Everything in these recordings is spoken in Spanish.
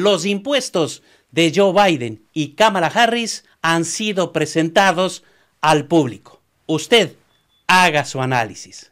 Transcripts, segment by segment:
Los impuestos de Joe Biden y Kamala Harris han sido presentados al público. Usted haga su análisis.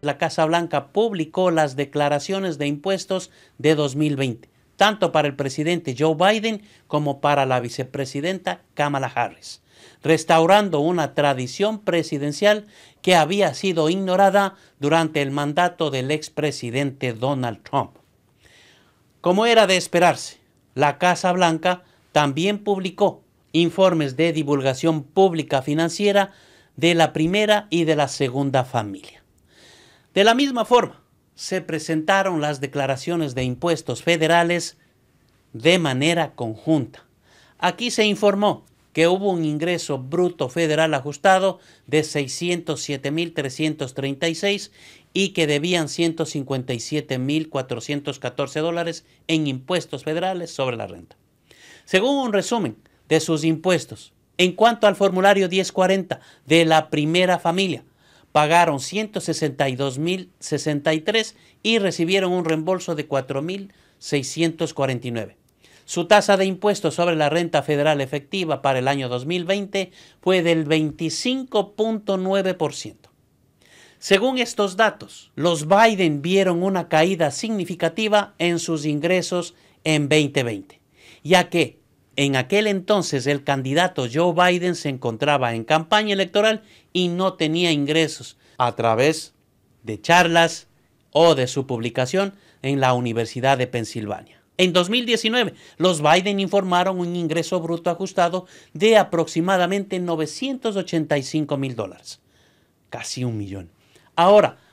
La Casa Blanca publicó las declaraciones de impuestos de 2020 tanto para el presidente Joe Biden como para la vicepresidenta Kamala Harris, restaurando una tradición presidencial que había sido ignorada durante el mandato del expresidente Donald Trump. Como era de esperarse, la Casa Blanca también publicó informes de divulgación pública financiera de la primera y de la segunda familia. De la misma forma, se presentaron las declaraciones de impuestos federales de manera conjunta. Aquí se informó que hubo un ingreso bruto federal ajustado de 607.336 y que debían 157.414 dólares en impuestos federales sobre la renta. Según un resumen de sus impuestos, en cuanto al formulario 1040 de la primera familia, pagaron 162.063 y recibieron un reembolso de 4.649. Su tasa de impuestos sobre la renta federal efectiva para el año 2020 fue del 25.9%. Según estos datos, los Biden vieron una caída significativa en sus ingresos en 2020, ya que en aquel entonces el candidato Joe Biden se encontraba en campaña electoral y no tenía ingresos a través de charlas o de su publicación en la Universidad de Pensilvania. En 2019, los Biden informaron un ingreso bruto ajustado de aproximadamente 985 mil dólares, casi un millón. Ahora,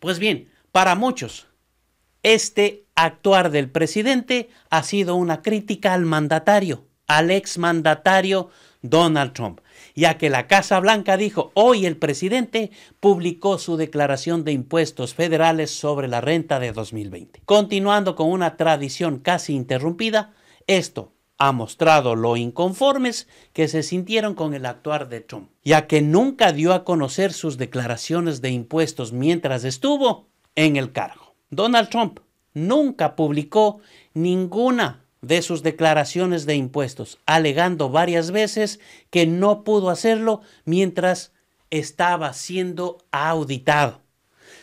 Pues bien, para muchos, este actuar del presidente ha sido una crítica al mandatario, al ex mandatario Donald Trump, ya que la Casa Blanca dijo, hoy el presidente publicó su declaración de impuestos federales sobre la renta de 2020. Continuando con una tradición casi interrumpida, esto ha mostrado lo inconformes que se sintieron con el actuar de Trump, ya que nunca dio a conocer sus declaraciones de impuestos mientras estuvo en el cargo. Donald Trump nunca publicó ninguna de sus declaraciones de impuestos, alegando varias veces que no pudo hacerlo mientras estaba siendo auditado.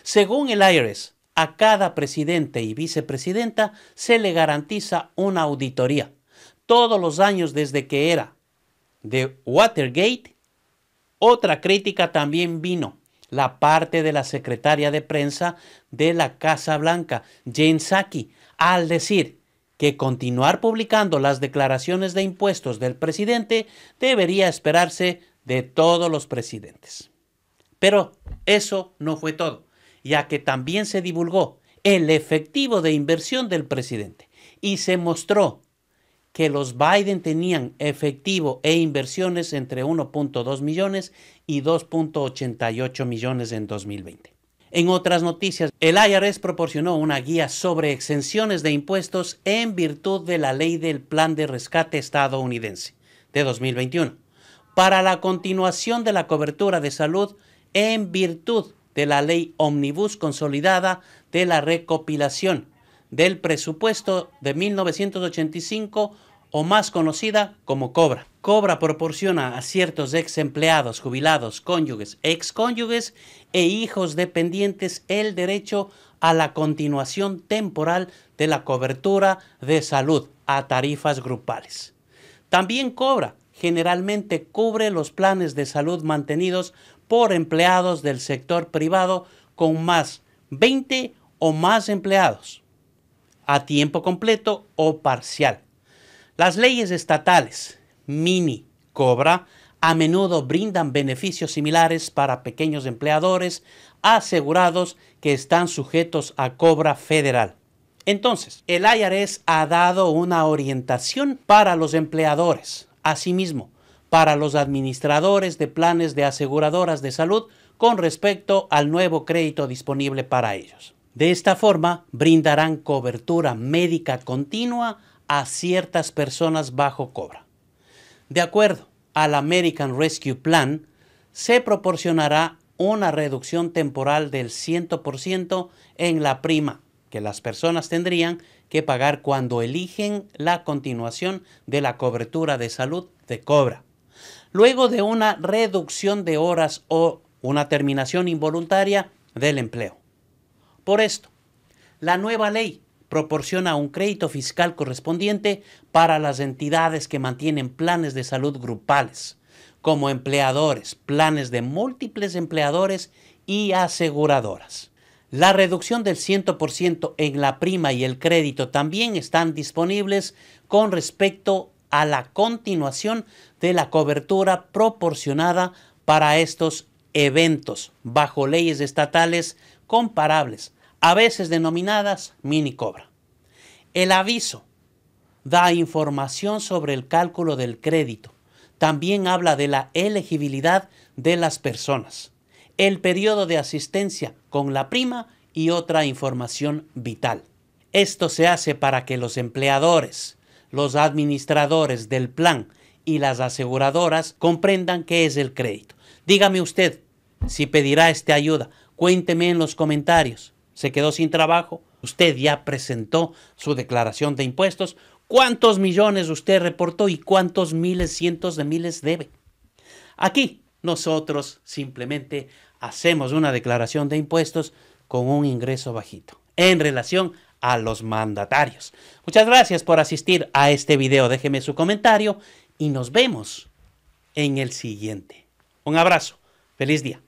Según el IRS, a cada presidente y vicepresidenta se le garantiza una auditoría todos los años desde que era de Watergate, otra crítica también vino, la parte de la secretaria de prensa de la Casa Blanca, Jane Saki, al decir que continuar publicando las declaraciones de impuestos del presidente debería esperarse de todos los presidentes. Pero eso no fue todo, ya que también se divulgó el efectivo de inversión del presidente y se mostró que los Biden tenían efectivo e inversiones entre 1.2 millones y 2.88 millones en 2020. En otras noticias, el IRS proporcionó una guía sobre exenciones de impuestos en virtud de la ley del Plan de Rescate estadounidense de 2021 para la continuación de la cobertura de salud en virtud de la ley omnibus consolidada de la recopilación del presupuesto de 1985 o más conocida como Cobra. Cobra proporciona a ciertos ex empleados, jubilados, cónyuges, ex cónyuges e hijos dependientes el derecho a la continuación temporal de la cobertura de salud a tarifas grupales. También Cobra generalmente cubre los planes de salud mantenidos por empleados del sector privado con más 20 o más empleados, a tiempo completo o parcial las leyes estatales mini cobra a menudo brindan beneficios similares para pequeños empleadores asegurados que están sujetos a cobra federal. Entonces, el IRS ha dado una orientación para los empleadores, asimismo, para los administradores de planes de aseguradoras de salud con respecto al nuevo crédito disponible para ellos. De esta forma, brindarán cobertura médica continua a ciertas personas bajo cobra. De acuerdo al American Rescue Plan, se proporcionará una reducción temporal del 100% en la prima que las personas tendrían que pagar cuando eligen la continuación de la cobertura de salud de cobra. Luego de una reducción de horas o una terminación involuntaria del empleo. Por esto, la nueva ley proporciona un crédito fiscal correspondiente para las entidades que mantienen planes de salud grupales, como empleadores, planes de múltiples empleadores y aseguradoras. La reducción del 100% en la prima y el crédito también están disponibles con respecto a la continuación de la cobertura proporcionada para estos eventos bajo leyes estatales comparables a veces denominadas mini cobra. El aviso da información sobre el cálculo del crédito. También habla de la elegibilidad de las personas, el periodo de asistencia con la prima y otra información vital. Esto se hace para que los empleadores, los administradores del plan y las aseguradoras comprendan qué es el crédito. Dígame usted si pedirá esta ayuda. Cuénteme en los comentarios se quedó sin trabajo, usted ya presentó su declaración de impuestos, cuántos millones usted reportó y cuántos miles, cientos de miles debe. Aquí nosotros simplemente hacemos una declaración de impuestos con un ingreso bajito en relación a los mandatarios. Muchas gracias por asistir a este video. Déjeme su comentario y nos vemos en el siguiente. Un abrazo. Feliz día.